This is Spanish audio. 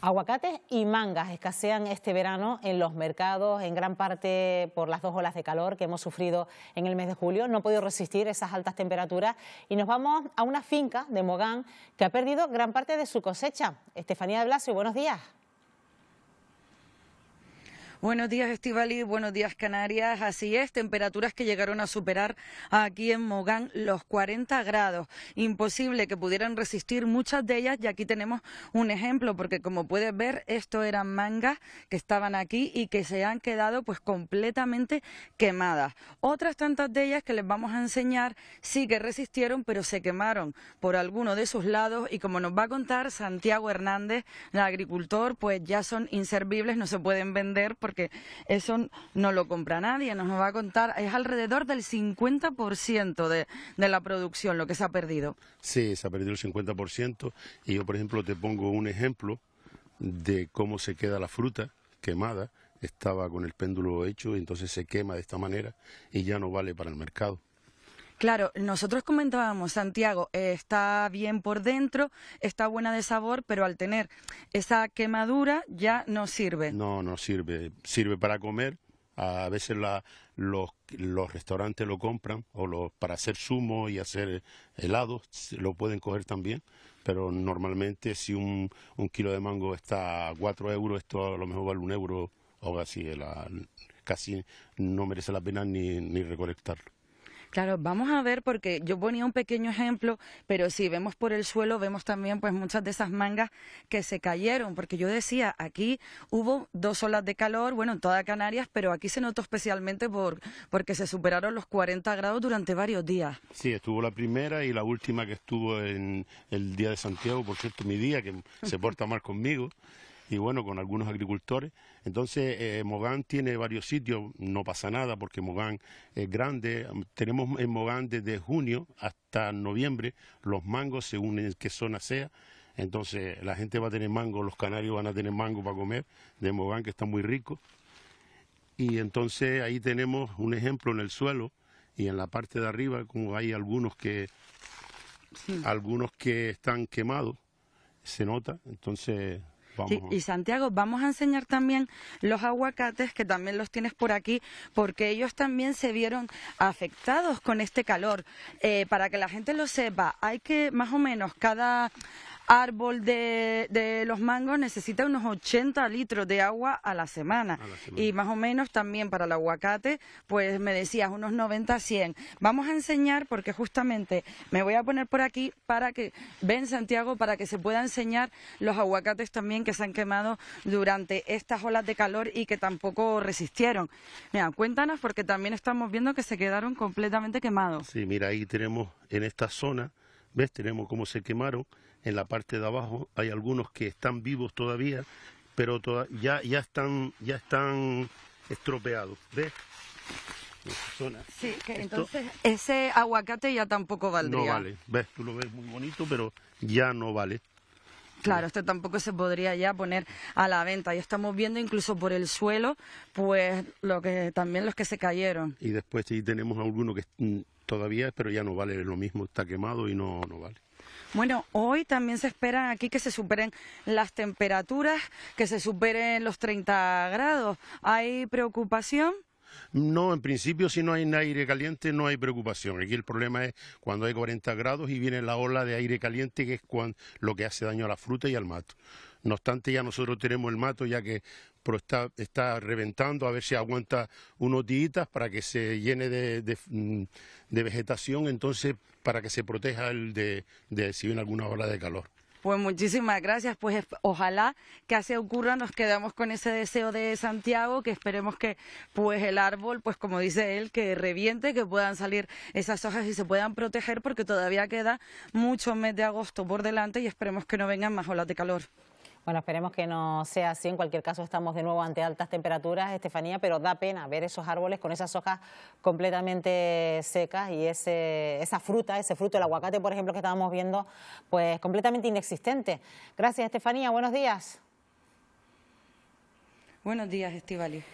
Aguacates y mangas escasean este verano en los mercados, en gran parte por las dos olas de calor que hemos sufrido en el mes de julio. No he podido resistir esas altas temperaturas y nos vamos a una finca de Mogán que ha perdido gran parte de su cosecha. Estefanía de Blasio, buenos días. Buenos días, Estivali. Buenos días, Canarias. Así es, temperaturas que llegaron a superar aquí en Mogán los 40 grados. Imposible que pudieran resistir muchas de ellas. Y aquí tenemos un ejemplo, porque como puedes ver, esto eran mangas que estaban aquí y que se han quedado pues completamente quemadas. Otras tantas de ellas que les vamos a enseñar sí que resistieron, pero se quemaron por alguno de sus lados. Y como nos va a contar Santiago Hernández, el agricultor, pues ya son inservibles, no se pueden vender porque eso no lo compra nadie, nos va a contar, es alrededor del 50% de, la producción lo que se ha perdido. Sí, se ha perdido el 50% y yo, por ejemplo, te pongo un ejemplo de cómo se queda la fruta quemada, estaba con el péndulo hecho, y entonces se quema de esta manera y ya no vale para el mercado. Claro, nosotros comentábamos, Santiago, eh, está bien por dentro, está buena de sabor, pero al tener esa quemadura ya no sirve. No, no sirve. Sirve para comer. A veces los, restaurantes lo compran o para hacer zumo y hacer eh, helados lo pueden coger también, pero normalmente si un, kilo de mango está a 4 euros, esto a lo mejor vale un euro o así, casi no merece la pena ni recolectarlo. Claro, vamos a ver porque yo ponía un pequeño ejemplo, pero si vemos por el suelo vemos también pues muchas de esas mangas que se cayeron, porque yo decía, aquí hubo dos olas de calor, bueno, en toda Canarias, pero aquí se notó especialmente porque se superaron los 40 grados durante varios días. Sí, estuvo la primera y la última que estuvo en el día de Santiago, por cierto, mi día que se porta mal conmigo y bueno, con algunos agricultores. Entonces, eh, Mogán tiene varios sitios, no pasa nada porque Mogán es grande. Tenemos en Mogán desde junio hasta noviembre los mangos según en qué zona sea. Entonces, la gente va a tener mango, los canarios van a tener mango para comer de Mogán, que está muy rico. Y entonces ahí tenemos un ejemplo en el suelo y en la parte de arriba, como hay algunos que, algunos que están quemados, se nota. Entonces, y Santiago, vamos a enseñar también los aguacates, que también los tienes por aquí, porque ellos también se vieron afectados con este calor. Eh, para que la gente lo sepa, hay que más o menos cada árbol de, los mangos necesita unos 80 litros de agua a la, semana. Y más o menos también para el aguacate, pues me decías unos 90 a 100. Vamos a enseñar porque justamente me voy a poner por aquí para que, ven Santiago, para que se pueda enseñar los aguacates también que se han quemado durante estas olas de calor y que tampoco resistieron. Mira, cuéntanos porque también estamos viendo que se quedaron completamente quemados. Sí, mira, ahí tenemos en esta zona, ¿ves? Tenemos cómo se quemaron en la parte de abajo hay algunos que están vivos todavía, pero ya, ya, están, ya están estropeados. ¿Ves? Sí, entonces ese aguacate ya tampoco valdría. No vale, ves, tú lo ves muy bonito, pero ya no vale. Claro, este tampoco se podría ya poner a la venta. ya estamos viendo incluso por el suelo, pues lo que también los que se cayeron. Y después sí tenemos alguno que mm, todavía, pero ya no vale lo mismo, está quemado y no, no vale. Bueno, hoy también se espera aquí que se superen las temperaturas, que se superen los 30 grados. ¿Hay preocupación? No, en principio si no hay aire caliente no hay preocupación. Aquí el problema es cuando hay 40 grados y viene la ola de aire caliente que es lo que hace daño a la fruta y al mato. No obstante, ya nosotros tenemos el mato ya que está, está reventando, a ver si aguanta unos días para que se llene de, mm, vegetación, entonces para que se proteja de, de si viene alguna ola de calor. Pues muchísimas gracias, pues ojalá que así ocurra, nos quedamos con ese deseo de Santiago, que esperemos que pues el árbol, pues como dice él, que reviente, que puedan salir esas hojas y se puedan proteger porque todavía queda mucho mes de agosto por delante y esperemos que no vengan más olas de calor. Bueno, esperemos que no sea así. En cualquier caso, estamos de nuevo ante altas temperaturas, Estefanía, pero da pena ver esos árboles con esas hojas completamente secas y ese, esa fruta, ese fruto, el aguacate, por ejemplo, que estábamos viendo, pues completamente inexistente. Gracias, Estefanía. Buenos días. Buenos días, Estivali.